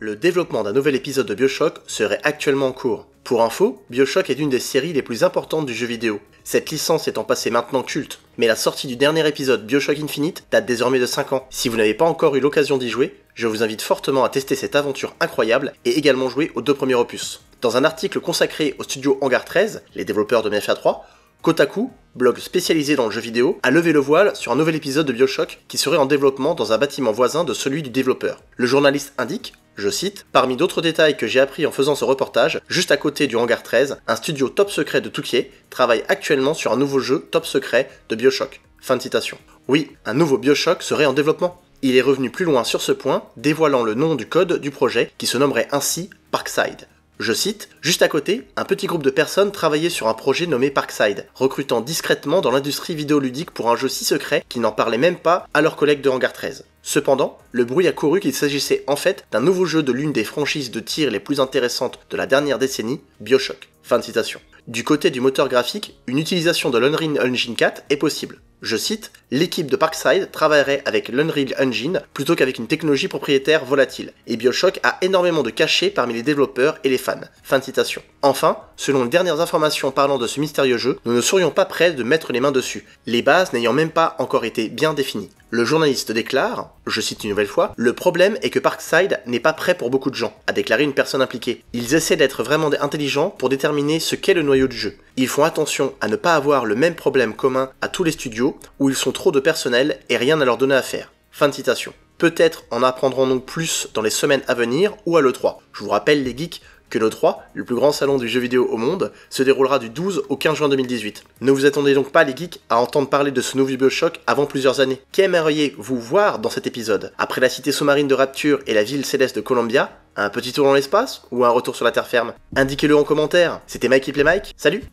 Le développement d'un nouvel épisode de Bioshock serait actuellement en cours. Pour info, Bioshock est une des séries les plus importantes du jeu vidéo, cette licence étant passée maintenant culte, mais la sortie du dernier épisode Bioshock Infinite date désormais de 5 ans. Si vous n'avez pas encore eu l'occasion d'y jouer, je vous invite fortement à tester cette aventure incroyable et également jouer aux deux premiers opus. Dans un article consacré au studio Hangar 13, les développeurs de MFA 3, Kotaku, blog spécialisé dans le jeu vidéo, a levé le voile sur un nouvel épisode de Bioshock qui serait en développement dans un bâtiment voisin de celui du développeur. Le journaliste indique je cite, Parmi d'autres détails que j'ai appris en faisant ce reportage, juste à côté du hangar 13, un studio top secret de Touquier travaille actuellement sur un nouveau jeu top secret de Bioshock. Fin de citation. Oui, un nouveau Bioshock serait en développement. Il est revenu plus loin sur ce point, dévoilant le nom du code du projet qui se nommerait ainsi Parkside. Je cite, Juste à côté, un petit groupe de personnes travaillait sur un projet nommé Parkside, recrutant discrètement dans l'industrie vidéoludique pour un jeu si secret qu'ils n'en parlaient même pas à leurs collègues de Hangar 13. Cependant, le bruit a couru qu'il s'agissait en fait d'un nouveau jeu de l'une des franchises de tir les plus intéressantes de la dernière décennie, Bioshock. Fin de citation. Du côté du moteur graphique, une utilisation de l'Unreal Engine 4 est possible. Je cite, L'équipe de Parkside travaillerait avec l'Unreal Engine plutôt qu'avec une technologie propriétaire volatile, et Bioshock a énormément de cachets parmi les développeurs et les fans. Fin de citation. Enfin, selon les dernières informations parlant de ce mystérieux jeu, nous ne serions pas prêts de mettre les mains dessus, les bases n'ayant même pas encore été bien définies. Le journaliste déclare, je cite une nouvelle fois, Le problème est que Parkside n'est pas prêt pour beaucoup de gens, a déclaré une personne impliquée. Ils essaient d'être vraiment intelligents pour déterminer ce qu'est le noyau du jeu. Ils font attention à ne pas avoir le même problème commun à tous les studios où ils sont trop de personnel et rien à leur donner à faire. Fin de citation. Peut-être en apprendrons-nous plus dans les semaines à venir ou à l'E3. Je vous rappelle les geeks que l'E3, le plus grand salon du jeu vidéo au monde, se déroulera du 12 au 15 juin 2018. Ne vous attendez donc pas les geeks à entendre parler de ce nouveau Bioshock avant plusieurs années. Qu'aimeriez-vous voir dans cet épisode Après la cité sous-marine de Rapture et la ville céleste de Columbia, un petit tour dans l'espace ou un retour sur la terre ferme Indiquez-le en commentaire. C'était Mikey Play Mike, salut